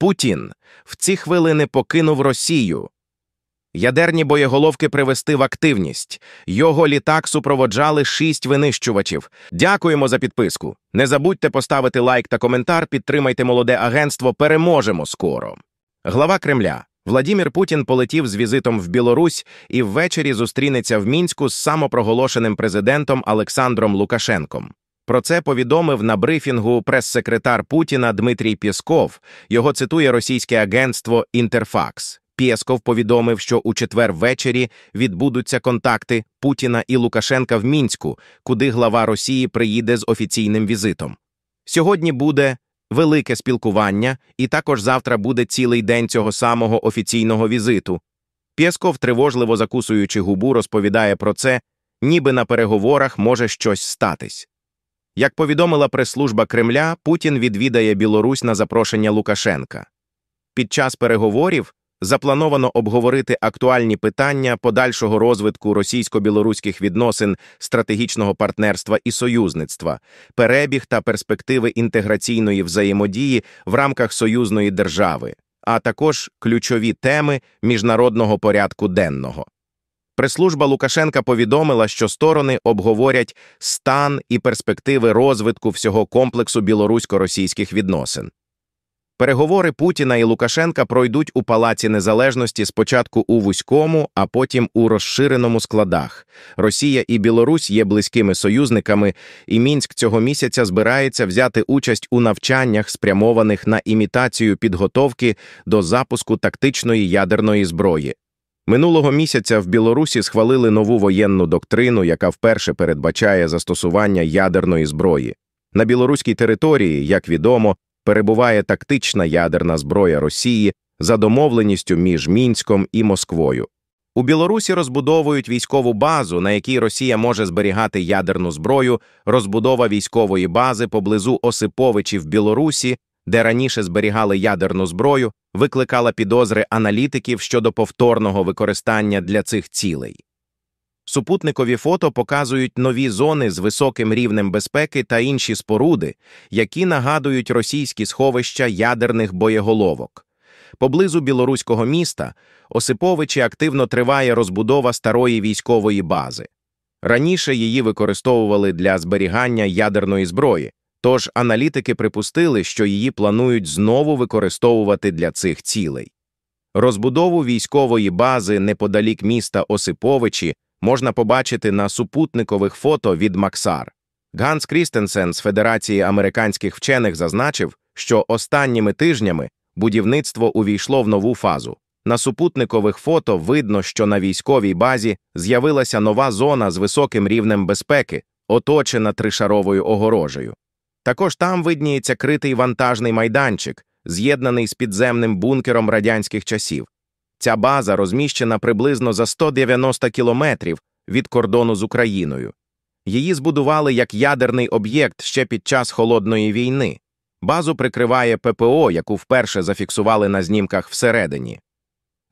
Путін в ці хвилини покинув Росію. Ядерні боєголовки привести в активність. Його літак супроводжали шість винищувачів. Дякуємо за підписку. Не забудьте поставити лайк та коментар. Підтримайте молоде агентство. Переможемо скоро. Глава Кремля Владімір Путін полетів з візитом в Білорусь і ввечері зустрінеться в мінську з самопроголошеним президентом Олександром Лукашенком. Про це повідомив на брифінгу прес-секретар Путіна Дмитрій Пєсков. Його цитує російське агентство Інтерфакс. Пєсков повідомив, що у четвер ввечері відбудуться контакти Путіна і Лукашенка в мінську, куди глава Росії приїде з офіційним візитом. Сьогодні буде велике спілкування, і також завтра буде цілий день цього самого офіційного візиту. Пєсков, тривожливо закусуючи губу, розповідає про це, ніби на переговорах може щось статись. Як повідомила прес-служба Кремля, Путін відвідає Білорусь на запрошення Лукашенка. Під час переговорів заплановано обговорити актуальні питання подальшого розвитку російсько-білоруських відносин, стратегічного партнерства і союзництва, перебіг та перспективи інтеграційної взаємодії в рамках союзної держави, а також ключові теми міжнародного порядку денного. Прес-служба Лукашенка повідомила, що сторони обговорять стан і перспективи розвитку всього комплексу білорусько-російських відносин. Переговори Путіна і Лукашенка пройдуть у Палаці Незалежності спочатку у вузькому, а потім у розширеному складах. Росія і Білорусь є близькими союзниками, і мінськ цього місяця збирається взяти участь у навчаннях, спрямованих на імітацію підготовки до запуску тактичної ядерної зброї. Минулого місяця в Білорусі схвалили нову воєнну доктрину, яка вперше передбачає застосування ядерної зброї. На білоруській території, як відомо, перебуває тактична ядерна зброя Росії за домовленістю між Мінськом і Москвою. У Білорусі розбудовують військову базу, на якій Росія може зберігати ядерну зброю, розбудова військової бази поблизу Осиповичів Білорусі де раніше зберігали ядерну зброю, викликала підозри аналітиків щодо повторного використання для цих цілей. Супутникові фото показують нові зони з високим рівнем безпеки та інші споруди, які нагадують російські сховища ядерних боєголовок. Поблизу білоруського міста Осиповичі активно триває розбудова старої військової бази. Раніше її використовували для зберігання ядерної зброї, Тож аналітики припустили, що її планують знову використовувати для цих цілей. Розбудову військової бази неподалік міста Осиповичі можна побачити на супутникових фото від Максар. Ганс Крістенсен з Федерації американських вчених зазначив, що останніми тижнями будівництво увійшло в нову фазу. На супутникових фото видно, що на військовій базі з'явилася нова зона з високим рівнем безпеки, оточена тришаровою огорожею. Також там видніється критий вантажний майданчик, з'єднаний з підземним бункером радянських часів. Ця база розміщена приблизно за 190 кілометрів від кордону з Україною. Її збудували як ядерний об'єкт ще під час холодної війни. Базу прикриває ППО, яку вперше зафіксували на знімках всередині.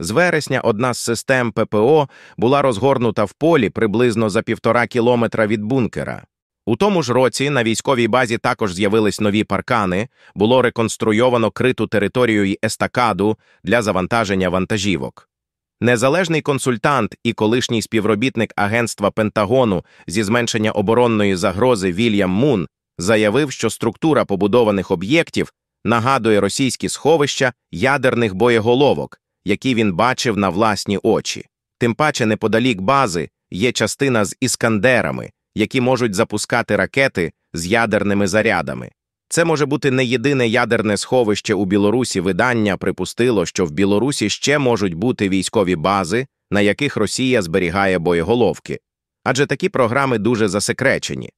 З вересня одна з систем ППО була розгорнута в полі приблизно за півтора кілометра від бункера. У тому ж році на військовій базі також з'явились нові паркани, було реконструйовано криту територію і естакаду для завантаження вантажівок. Незалежний консультант і колишній співробітник Агентства Пентагону зі зменшення оборонної загрози Вільям Мун заявив, що структура побудованих об'єктів нагадує російські сховища ядерних боєголовок, які він бачив на власні очі. Тим паче неподалік бази є частина з іскандерами які можуть запускати ракети з ядерними зарядами. Це може бути не єдине ядерне сховище у Білорусі. Видання припустило, що в Білорусі ще можуть бути військові бази, на яких Росія зберігає боєголовки, адже такі програми дуже засекречені.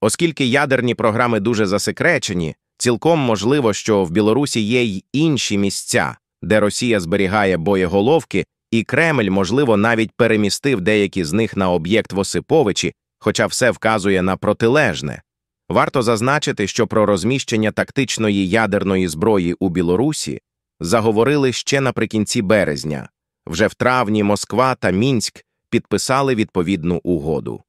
Оскільки ядерні програми дуже засекречені, цілком можливо, що в Білорусі є й інші місця, де Росія зберігає боєголовки, і Кремль, можливо, навіть перемістив деякі з них на об'єкт Восиповичі хоча все вказує на протилежне. Варто зазначити, що про розміщення тактичної ядерної зброї у Білорусі заговорили ще наприкінці березня. Вже в травні Москва та Мінськ підписали відповідну угоду.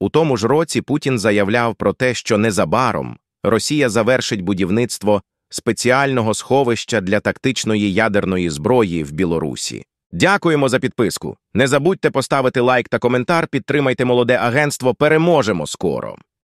У тому ж році Путін заявляв про те, що незабаром Росія завершить будівництво спеціального сховища для тактичної ядерної зброї в Білорусі. Дякуємо за підписку! Не забудьте поставити лайк та коментар, підтримайте молоде агентство. Переможемо скоро.